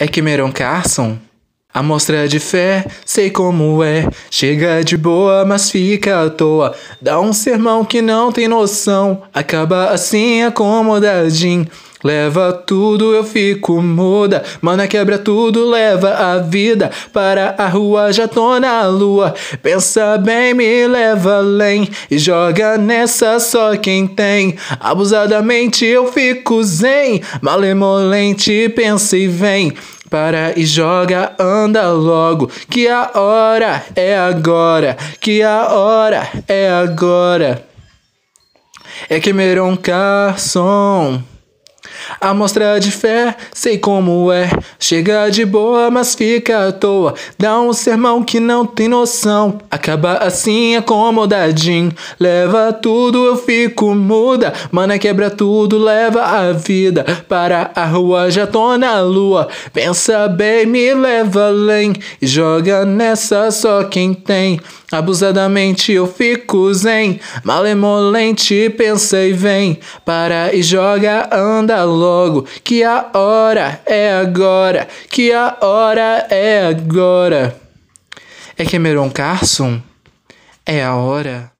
É que Meron Carson? A mostra de fé, sei como é. Chega de boa, mas fica à toa. Dá um sermão que não tem noção. Acaba assim acomodadinho. Leva tudo, eu fico muda. Mana quebra tudo, leva a vida para a rua, já tô na lua. Pensa bem, me leva além e joga nessa só quem tem. Abusadamente eu fico zen, malemolente pensa e vem. Para e joga, anda logo, que a hora é agora, que a hora é agora. É que Meron Carson. A mostra é de fé, sei como é. Chega de boa, mas fica à toa. Dá um sermão que não tem noção. Acaba assim acomodadinho. Leva tudo, eu fico muda. Mana quebra tudo, leva a vida. Para a rua, já tô na lua. Pensa bem, me leva além. E joga nessa só quem tem. Abusadamente eu fico zen. Malemolente, pensa e vem. Para e joga, anda anda logo, que a hora é agora, que a hora é agora. É que Cameron é Carson? É a hora.